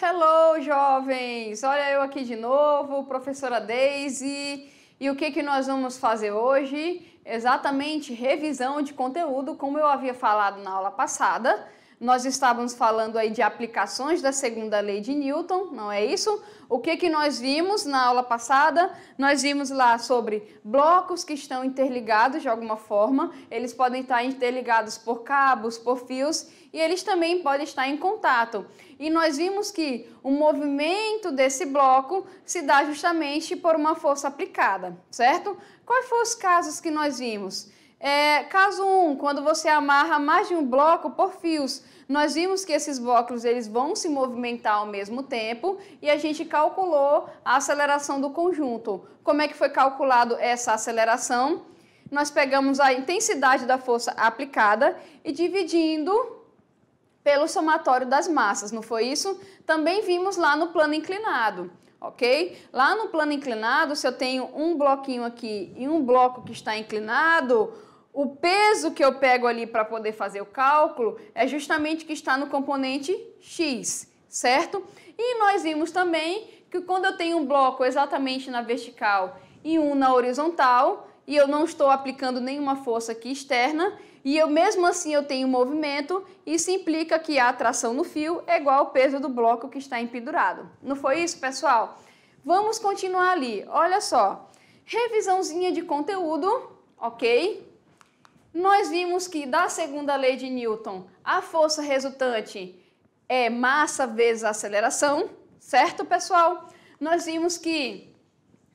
Hello, jovens! Olha eu aqui de novo, professora Daisy. E o que, que nós vamos fazer hoje? Exatamente revisão de conteúdo, como eu havia falado na aula passada. Nós estávamos falando aí de aplicações da segunda lei de Newton, não é isso? O que, que nós vimos na aula passada? Nós vimos lá sobre blocos que estão interligados de alguma forma. Eles podem estar interligados por cabos, por fios e eles também podem estar em contato. E nós vimos que o movimento desse bloco se dá justamente por uma força aplicada, certo? Quais foram os casos que nós vimos? É, caso 1, um, quando você amarra mais de um bloco por fios, nós vimos que esses blocos eles vão se movimentar ao mesmo tempo e a gente calculou a aceleração do conjunto. Como é que foi calculado essa aceleração? Nós pegamos a intensidade da força aplicada e dividindo pelo somatório das massas, não foi isso? Também vimos lá no plano inclinado, ok? Lá no plano inclinado, se eu tenho um bloquinho aqui e um bloco que está inclinado, o peso que eu pego ali para poder fazer o cálculo é justamente que está no componente x, certo? E nós vimos também que quando eu tenho um bloco exatamente na vertical e um na horizontal, e eu não estou aplicando nenhuma força aqui externa, e eu mesmo assim eu tenho movimento, isso implica que a atração no fio é igual ao peso do bloco que está empendurado. Não foi isso, pessoal? Vamos continuar ali. Olha só. Revisãozinha de conteúdo, OK? Nós vimos que da segunda lei de Newton, a força resultante é massa vezes aceleração, certo, pessoal? Nós vimos que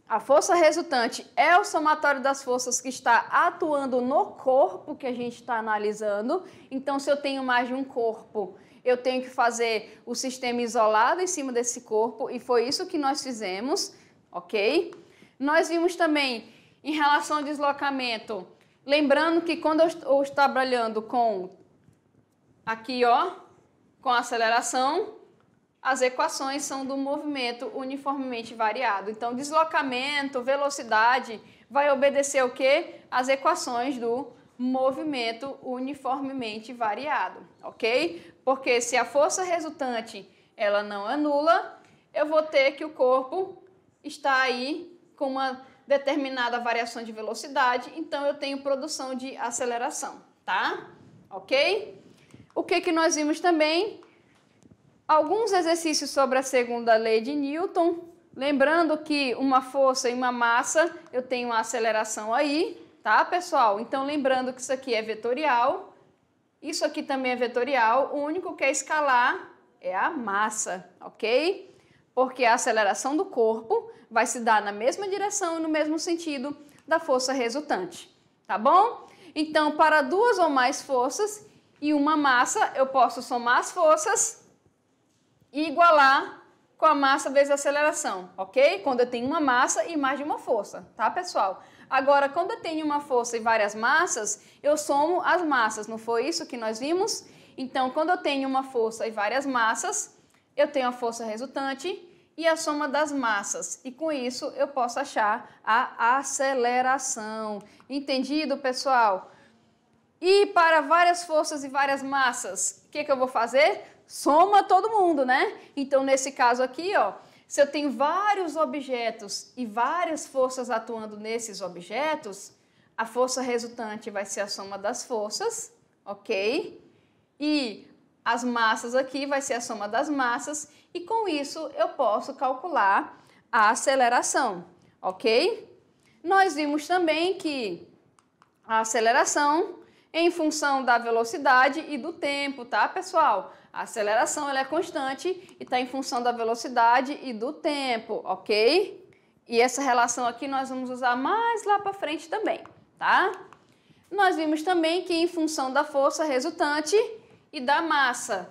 a força resultante é o somatório das forças que está atuando no corpo que a gente está analisando. Então, se eu tenho mais de um corpo, eu tenho que fazer o sistema isolado em cima desse corpo, e foi isso que nós fizemos, ok? Nós vimos também em relação ao deslocamento, lembrando que quando eu estou trabalhando com aqui, ó, com aceleração, as equações são do movimento uniformemente variado. Então, deslocamento, velocidade, vai obedecer o quê? As equações do movimento uniformemente variado, ok? Porque se a força resultante ela não anula, eu vou ter que o corpo está aí com uma determinada variação de velocidade, então eu tenho produção de aceleração, tá? Ok? O que, que nós vimos também? alguns exercícios sobre a segunda lei de Newton. Lembrando que uma força e uma massa, eu tenho uma aceleração aí, tá, pessoal? Então, lembrando que isso aqui é vetorial, isso aqui também é vetorial, o único que é escalar é a massa, ok? Porque a aceleração do corpo vai se dar na mesma direção e no mesmo sentido da força resultante, tá bom? Então, para duas ou mais forças e uma massa, eu posso somar as forças igualar com a massa vezes a aceleração, ok? Quando eu tenho uma massa e mais de uma força, tá, pessoal? Agora, quando eu tenho uma força e várias massas, eu somo as massas, não foi isso que nós vimos? Então, quando eu tenho uma força e várias massas, eu tenho a força resultante e a soma das massas. E com isso, eu posso achar a aceleração. Entendido, pessoal? E para várias forças e várias massas, o que, que eu vou fazer? soma todo mundo, né? Então, nesse caso aqui, ó, se eu tenho vários objetos e várias forças atuando nesses objetos, a força resultante vai ser a soma das forças, ok? E as massas aqui vai ser a soma das massas, e com isso eu posso calcular a aceleração, ok? Nós vimos também que a aceleração em função da velocidade e do tempo, tá, pessoal? A aceleração ela é constante e está em função da velocidade e do tempo, ok? E essa relação aqui nós vamos usar mais lá para frente também, tá? Nós vimos também que em função da força resultante e da massa,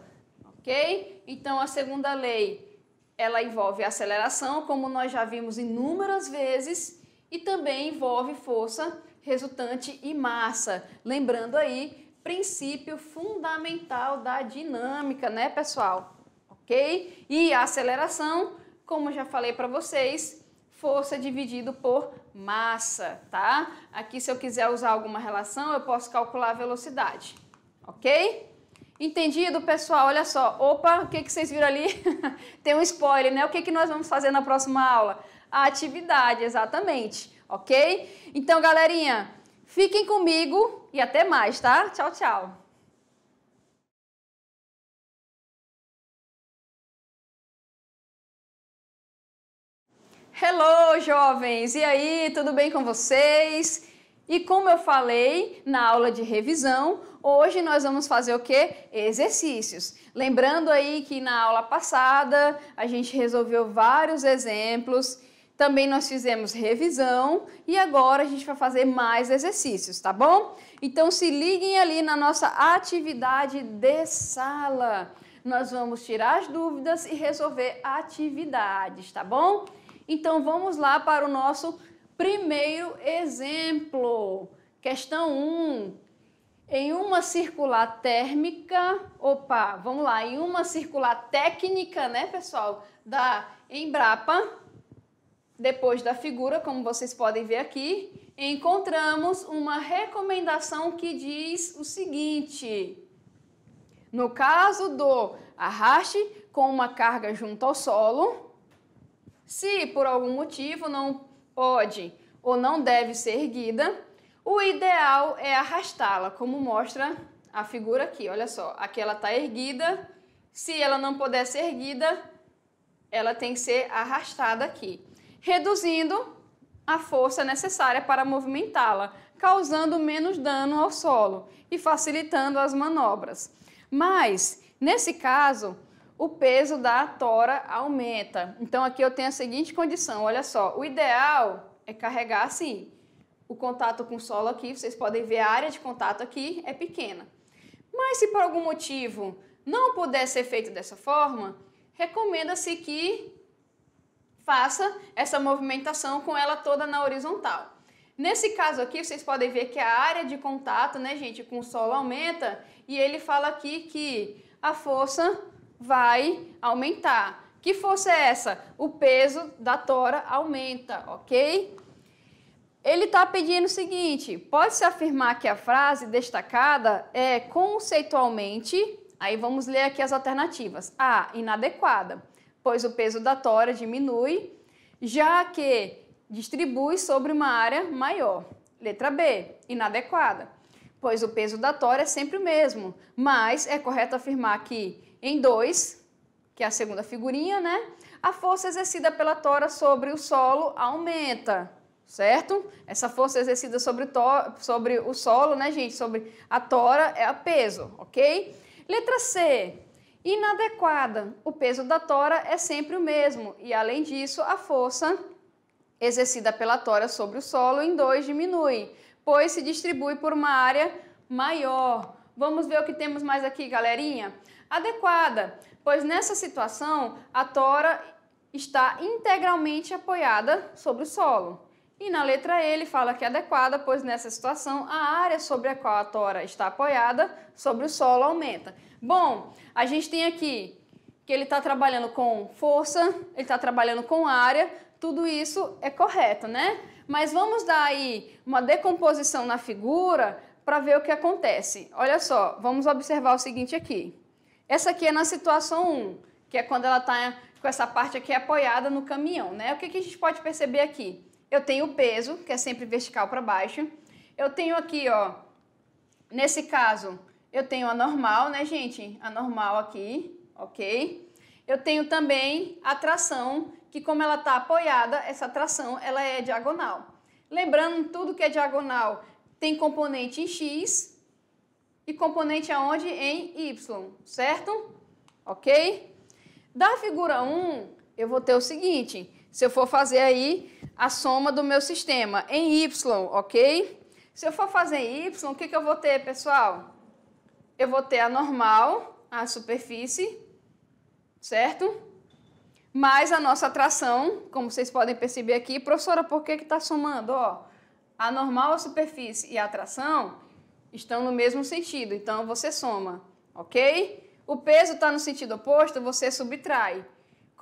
ok? Então a segunda lei ela envolve aceleração, como nós já vimos inúmeras vezes, e também envolve força resultante e massa. Lembrando aí princípio fundamental da dinâmica, né, pessoal? Ok? E a aceleração, como já falei para vocês, força dividido por massa, tá? Aqui, se eu quiser usar alguma relação, eu posso calcular a velocidade, ok? Entendido, pessoal? Olha só, opa, o que, que vocês viram ali? Tem um spoiler, né? O que, que nós vamos fazer na próxima aula? A atividade, exatamente, ok? Então, galerinha, fiquem comigo e até mais, tá? Tchau, tchau. Hello, jovens! E aí, tudo bem com vocês? E como eu falei na aula de revisão, hoje nós vamos fazer o que? Exercícios. Lembrando aí que na aula passada a gente resolveu vários exemplos também nós fizemos revisão e agora a gente vai fazer mais exercícios, tá bom? Então se liguem ali na nossa atividade de sala. Nós vamos tirar as dúvidas e resolver atividades, tá bom? Então vamos lá para o nosso primeiro exemplo. Questão 1. Um. Em uma circular térmica, opa, vamos lá, em uma circular técnica, né, pessoal, da Embrapa, depois da figura, como vocês podem ver aqui, encontramos uma recomendação que diz o seguinte: no caso do arraste com uma carga junto ao solo, se por algum motivo não pode ou não deve ser erguida, o ideal é arrastá-la, como mostra a figura aqui. Olha só, aqui ela está erguida. Se ela não puder ser erguida, ela tem que ser arrastada aqui reduzindo a força necessária para movimentá-la, causando menos dano ao solo e facilitando as manobras. Mas, nesse caso, o peso da tora aumenta. Então, aqui eu tenho a seguinte condição: olha só, o ideal é carregar assim. O contato com o solo aqui, vocês podem ver a área de contato aqui é pequena. Mas, se por algum motivo não puder ser feito dessa forma, recomenda-se que faça essa movimentação com ela toda na horizontal. Nesse caso aqui, vocês podem ver que a área de contato, né, gente, com o solo aumenta e ele fala aqui que a força vai aumentar. Que força é essa? O peso da tora aumenta, ok? Ele está pedindo o seguinte: pode-se afirmar que a frase destacada é conceitualmente. Aí vamos ler aqui as alternativas. A. Inadequada pois o peso da tora diminui, já que distribui sobre uma área maior. Letra B, inadequada, pois o peso da tora é sempre o mesmo, mas é correto afirmar que em 2, que é a segunda figurinha, né? A força exercida pela tora sobre o solo aumenta, certo? Essa força exercida sobre, sobre o solo, né, gente? Sobre a tora é a peso, ok? Letra C, inadequada. O peso da tora é sempre o mesmo e, além disso, a força exercida pela tora sobre o solo em 2 diminui, pois se distribui por uma área maior. Vamos ver o que temos mais aqui, galerinha? Adequada, pois nessa situação a tora está integralmente apoiada sobre o solo. E na letra E ele fala que é adequada, pois nessa situação a área sobre a qual a tora está apoiada sobre o solo aumenta. Bom, a gente tem aqui que ele está trabalhando com força, ele está trabalhando com área, tudo isso é correto, né? Mas vamos dar aí uma decomposição na figura para ver o que acontece. Olha só, vamos observar o seguinte aqui. Essa aqui é na situação 1, que é quando ela está com essa parte aqui apoiada no caminhão, né? O que, que a gente pode perceber aqui? eu tenho o peso, que é sempre vertical para baixo. Eu tenho aqui, ó, nesse caso, eu tenho a normal, né, gente? A normal aqui, ok? Eu tenho também a tração, que como ela está apoiada, essa tração ela é diagonal. Lembrando, tudo que é diagonal tem componente em x e componente aonde? Em y, certo? Ok? Da figura 1, eu vou ter o seguinte, se eu for fazer aí a soma do meu sistema em Y, ok? Se eu for fazer em Y, o que, que eu vou ter, pessoal? Eu vou ter a normal, a superfície, certo? Mais a nossa tração, como vocês podem perceber aqui. Professora, por que está somando? Ó, a normal, a superfície e a tração estão no mesmo sentido, então você soma, ok? O peso está no sentido oposto, você subtrai.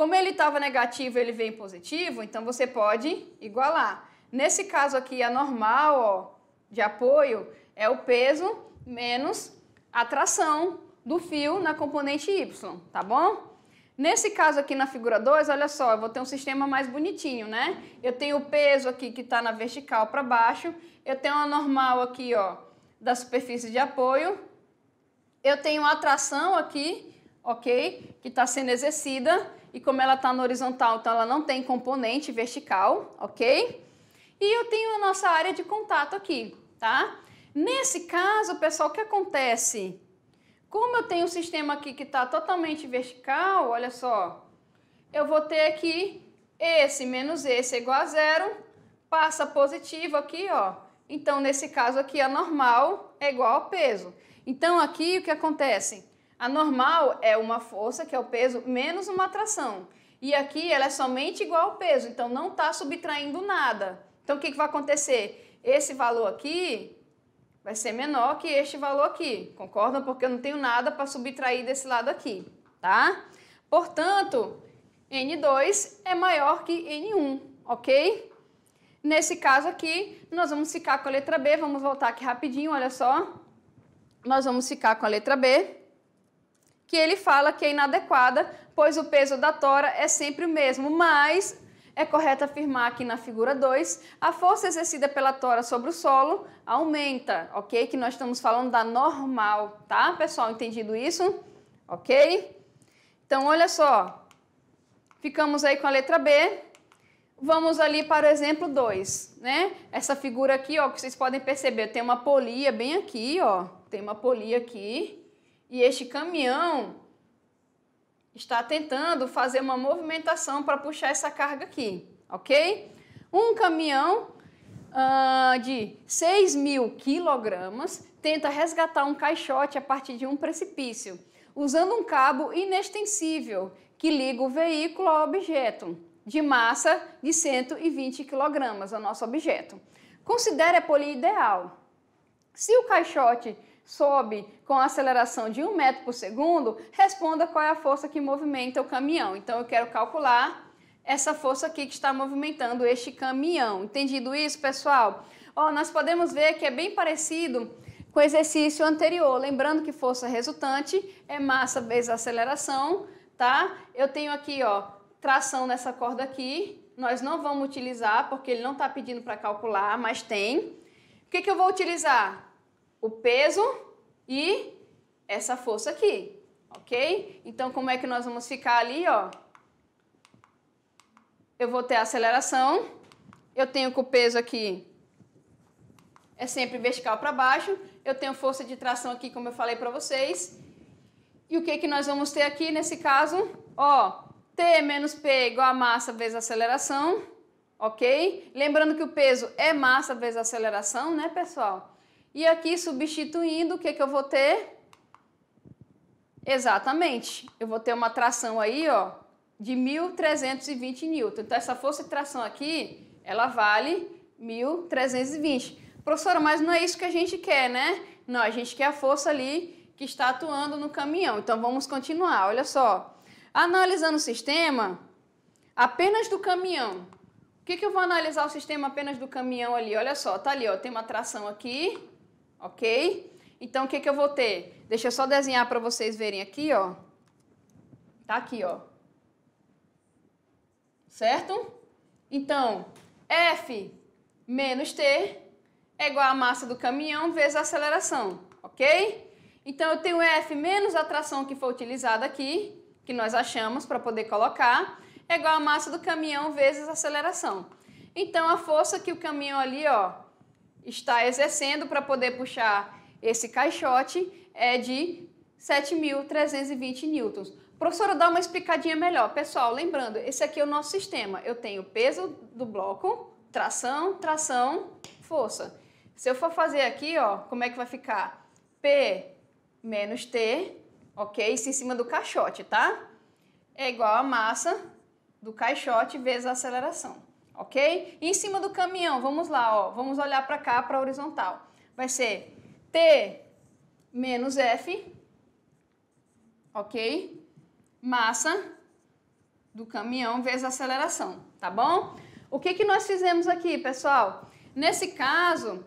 Como ele estava negativo, ele vem positivo, então você pode igualar. Nesse caso aqui, a normal ó, de apoio é o peso menos a tração do fio na componente Y, tá bom? Nesse caso aqui na figura 2, olha só, eu vou ter um sistema mais bonitinho, né? Eu tenho o peso aqui que está na vertical para baixo, eu tenho a normal aqui, ó, da superfície de apoio, eu tenho a tração aqui, ok, que está sendo exercida, e como ela está no horizontal, então ela não tem componente vertical, ok? E eu tenho a nossa área de contato aqui, tá? Nesse caso, pessoal, o que acontece? Como eu tenho um sistema aqui que está totalmente vertical, olha só, eu vou ter aqui esse menos esse é igual a zero, passa positivo aqui, ó. Então, nesse caso aqui, a normal é igual ao peso. Então, aqui o que acontece? A normal é uma força, que é o peso, menos uma atração. E aqui ela é somente igual ao peso, então não está subtraindo nada. Então o que, que vai acontecer? Esse valor aqui vai ser menor que este valor aqui, concordam? Porque eu não tenho nada para subtrair desse lado aqui, tá? Portanto, N2 é maior que N1, ok? Nesse caso aqui, nós vamos ficar com a letra B, vamos voltar aqui rapidinho, olha só. Nós vamos ficar com a letra B que ele fala que é inadequada, pois o peso da tora é sempre o mesmo, mas é correto afirmar que na figura 2, a força exercida pela tora sobre o solo aumenta, ok? Que nós estamos falando da normal, tá, pessoal? Entendido isso? Ok? Então, olha só. Ficamos aí com a letra B. Vamos ali para o exemplo 2, né? Essa figura aqui, ó, que vocês podem perceber, tem uma polia bem aqui, ó. Tem uma polia aqui. E este caminhão está tentando fazer uma movimentação para puxar essa carga aqui, ok? Um caminhão uh, de 6 mil quilogramas tenta resgatar um caixote a partir de um precipício, usando um cabo inextensível que liga o veículo ao objeto, de massa de 120 quilogramas, o nosso objeto. Considere a polia ideal. Se o caixote sobe com a aceleração de 1 metro por segundo, responda qual é a força que movimenta o caminhão. Então, eu quero calcular essa força aqui que está movimentando este caminhão. Entendido isso, pessoal? Oh, nós podemos ver que é bem parecido com o exercício anterior. Lembrando que força resultante é massa vezes aceleração, tá? Eu tenho aqui, ó, tração nessa corda aqui. Nós não vamos utilizar, porque ele não está pedindo para calcular, mas tem. O que, que eu vou utilizar? o peso e essa força aqui, ok? Então, como é que nós vamos ficar ali, ó? Eu vou ter a aceleração, eu tenho que o peso aqui é sempre vertical para baixo, eu tenho força de tração aqui, como eu falei para vocês, e o que, que nós vamos ter aqui nesse caso? Ó, T menos P igual a massa vezes a aceleração, ok? Lembrando que o peso é massa vezes a aceleração, né, pessoal? E aqui, substituindo, o que, que eu vou ter? Exatamente. Eu vou ter uma tração aí, ó, de 1.320 N. Então, essa força de tração aqui, ela vale 1.320. Professora, mas não é isso que a gente quer, né? Não, a gente quer a força ali que está atuando no caminhão. Então, vamos continuar. Olha só. Analisando o sistema apenas do caminhão. O que, que eu vou analisar o sistema apenas do caminhão ali? Olha só, tá ali, ó, tem uma tração aqui, ok? Então, o que, que eu vou ter? Deixa eu só desenhar para vocês verem aqui, ó. Tá aqui, ó. Certo? Então, F menos T é igual à massa do caminhão vezes a aceleração, ok? Então, eu tenho F menos a tração que foi utilizada aqui, que nós achamos para poder colocar, é igual à massa do caminhão vezes a aceleração. Então, a força que o caminhão ali, ó, está exercendo para poder puxar esse caixote é de 7.320 newtons. Professora, dá uma explicadinha melhor. Pessoal, lembrando, esse aqui é o nosso sistema. Eu tenho peso do bloco, tração, tração, força. Se eu for fazer aqui, ó, como é que vai ficar? P menos T, ok? Isso em cima do caixote, tá? É igual a massa do caixote vezes a aceleração ok? E em cima do caminhão, vamos lá, ó, vamos olhar para cá, para a horizontal. Vai ser T menos F, ok? Massa do caminhão vezes aceleração, tá bom? O que, que nós fizemos aqui, pessoal? Nesse caso,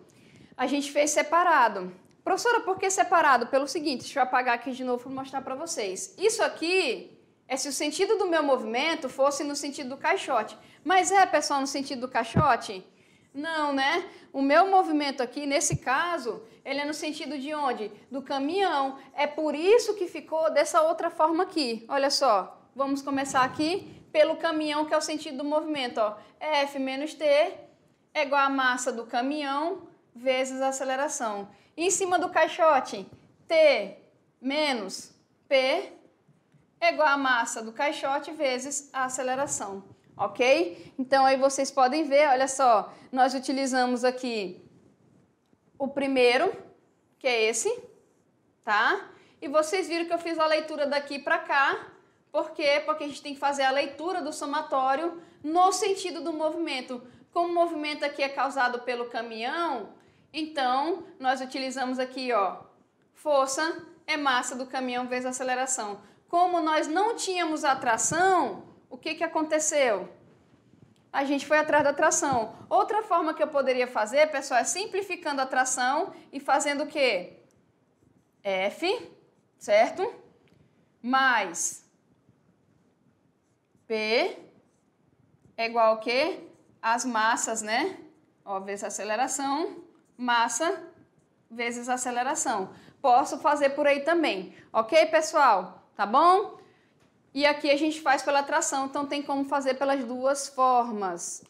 a gente fez separado. Professora, por que separado? Pelo seguinte, deixa eu apagar aqui de novo para mostrar para vocês. Isso aqui é se o sentido do meu movimento fosse no sentido do caixote. Mas é, pessoal, no sentido do caixote? Não, né? O meu movimento aqui, nesse caso, ele é no sentido de onde? Do caminhão. É por isso que ficou dessa outra forma aqui. Olha só, vamos começar aqui pelo caminhão, que é o sentido do movimento. Ó. F menos T é igual a massa do caminhão vezes a aceleração. E em cima do caixote, T menos P é igual à massa do caixote vezes a aceleração, ok? Então, aí vocês podem ver, olha só, nós utilizamos aqui o primeiro, que é esse, tá? E vocês viram que eu fiz a leitura daqui para cá, por quê? Porque a gente tem que fazer a leitura do somatório no sentido do movimento. Como o movimento aqui é causado pelo caminhão, então nós utilizamos aqui, ó, força é massa do caminhão vezes aceleração. Como nós não tínhamos atração, o que, que aconteceu? A gente foi atrás da atração. Outra forma que eu poderia fazer, pessoal, é simplificando a atração e fazendo o quê? F, certo? Mais P é igual a quê? As massas, né? Ó, vezes aceleração, massa vezes aceleração. Posso fazer por aí também, ok, pessoal? tá bom? E aqui a gente faz pela tração, então tem como fazer pelas duas formas.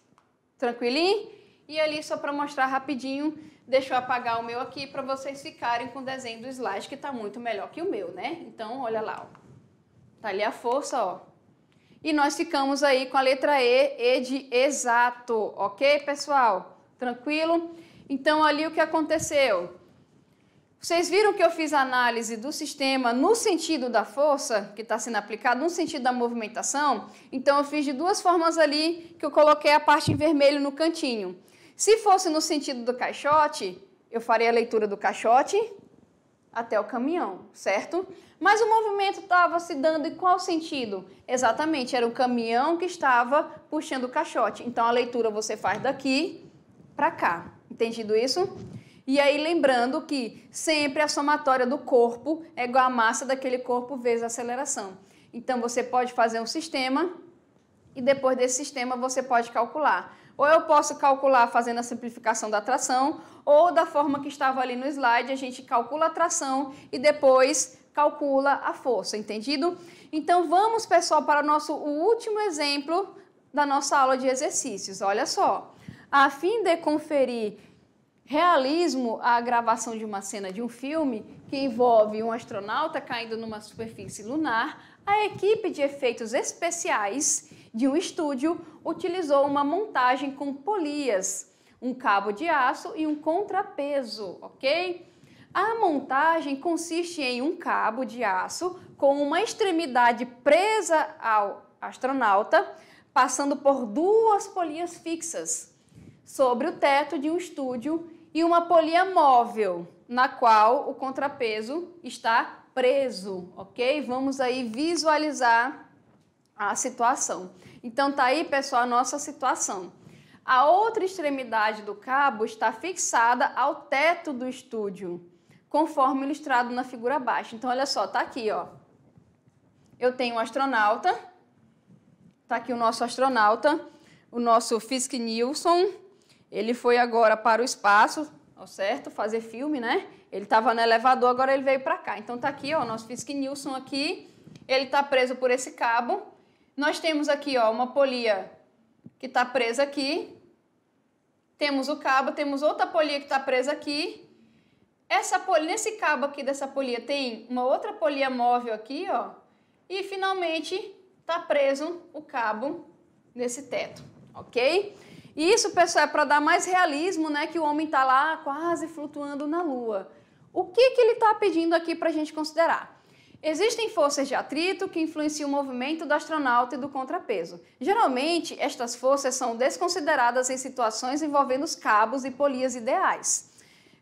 Tranquilinho? E ali, só para mostrar rapidinho, deixa eu apagar o meu aqui para vocês ficarem com o desenho do slide, que está muito melhor que o meu, né? Então, olha lá, ó. Tá ali a força, ó. E nós ficamos aí com a letra E, E de exato, ok, pessoal? Tranquilo? Então, ali o que aconteceu? Vocês viram que eu fiz a análise do sistema no sentido da força que está sendo aplicada, no sentido da movimentação? Então, eu fiz de duas formas ali que eu coloquei a parte em vermelho no cantinho. Se fosse no sentido do caixote, eu faria a leitura do caixote até o caminhão, certo? Mas o movimento estava se dando em qual sentido? Exatamente, era o caminhão que estava puxando o caixote. Então a leitura você faz daqui para cá. Entendido isso? E aí, lembrando que sempre a somatória do corpo é igual à massa daquele corpo vezes a aceleração. Então, você pode fazer um sistema e depois desse sistema você pode calcular. Ou eu posso calcular fazendo a simplificação da tração, ou da forma que estava ali no slide, a gente calcula a tração e depois calcula a força, entendido? Então vamos, pessoal, para o nosso o último exemplo da nossa aula de exercícios. Olha só. A fim de conferir Realismo, a gravação de uma cena de um filme que envolve um astronauta caindo numa superfície lunar, a equipe de efeitos especiais de um estúdio utilizou uma montagem com polias, um cabo de aço e um contrapeso, ok? A montagem consiste em um cabo de aço com uma extremidade presa ao astronauta, passando por duas polias fixas sobre o teto de um estúdio e uma polia móvel, na qual o contrapeso está preso, ok? Vamos aí visualizar a situação. Então tá aí, pessoal, a nossa situação. A outra extremidade do cabo está fixada ao teto do estúdio, conforme ilustrado na figura abaixo. Então olha só, tá aqui, ó. Eu tenho um astronauta, tá aqui o nosso astronauta, o nosso Fisk Nilsson, ele foi agora para o espaço, ao certo, fazer filme, né? Ele estava no elevador, agora ele veio para cá. Então tá aqui, ó, nosso Fisk Nilson aqui. Ele está preso por esse cabo. Nós temos aqui, ó, uma polia que está presa aqui. Temos o cabo, temos outra polia que está presa aqui. Essa polia, nesse cabo aqui dessa polia tem uma outra polia móvel aqui, ó. E finalmente está preso o cabo nesse teto, ok? E isso, pessoal, é para dar mais realismo, né? Que o homem está lá quase flutuando na Lua. O que, que ele está pedindo aqui para a gente considerar? Existem forças de atrito que influenciam o movimento do astronauta e do contrapeso. Geralmente, estas forças são desconsideradas em situações envolvendo os cabos e polias ideais.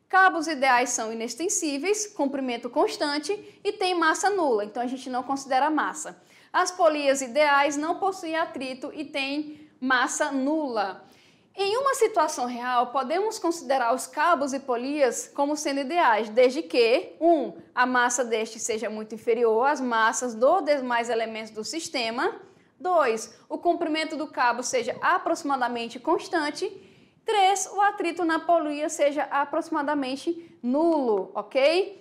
Cabos ideais são inextensíveis, comprimento constante e têm massa nula, então a gente não considera massa. As polias ideais não possuem atrito e têm massa nula. Em uma situação real, podemos considerar os cabos e polias como sendo ideais, desde que 1. Um, a massa deste seja muito inferior às massas dos demais elementos do sistema. 2. O comprimento do cabo seja aproximadamente constante. 3. O atrito na polia seja aproximadamente nulo, ok?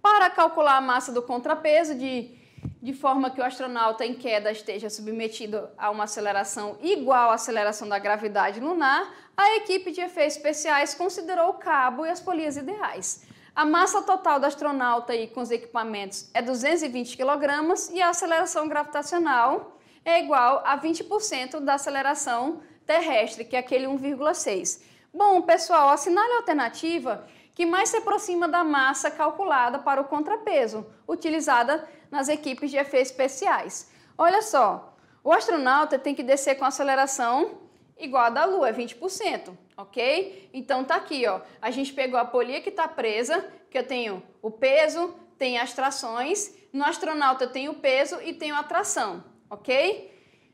Para calcular a massa do contrapeso de de forma que o astronauta em queda esteja submetido a uma aceleração igual à aceleração da gravidade lunar, a equipe de efeitos especiais considerou o cabo e as polias ideais. A massa total do astronauta e com os equipamentos é 220 kg e a aceleração gravitacional é igual a 20% da aceleração terrestre, que é aquele 1,6. Bom, pessoal, assinale a alternativa que mais se aproxima da massa calculada para o contrapeso, utilizada nas equipes de efeitos especiais. Olha só, o astronauta tem que descer com aceleração igual a da Lua, 20%, é ok? Então tá aqui, ó. A gente pegou a polia que está presa, que eu tenho o peso, tem as trações. No astronauta eu tenho o peso e tenho a tração, ok?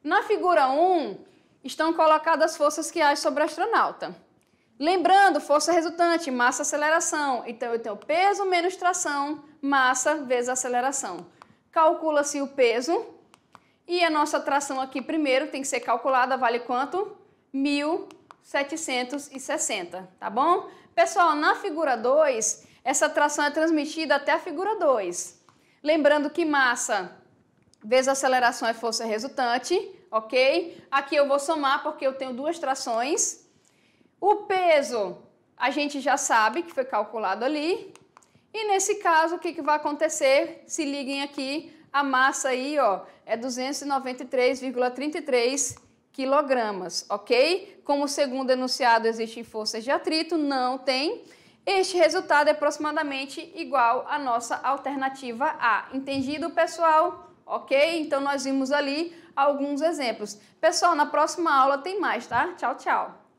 Na figura 1 estão colocadas as forças que agem sobre o astronauta. Lembrando, força resultante, massa, aceleração. Então eu tenho peso menos tração, massa vezes aceleração calcula-se o peso e a nossa tração aqui primeiro tem que ser calculada, vale quanto? 1.760, tá bom? Pessoal, na figura 2, essa tração é transmitida até a figura 2. Lembrando que massa vezes aceleração é força resultante, ok? Aqui eu vou somar porque eu tenho duas trações. O peso, a gente já sabe que foi calculado ali. E nesse caso, o que, que vai acontecer? Se liguem aqui, a massa aí, ó, é 293,33 quilogramas, ok? Como o segundo enunciado existe forças de atrito, não tem. Este resultado é aproximadamente igual à nossa alternativa A. Entendido, pessoal? Ok? Então, nós vimos ali alguns exemplos. Pessoal, na próxima aula tem mais, tá? Tchau, tchau!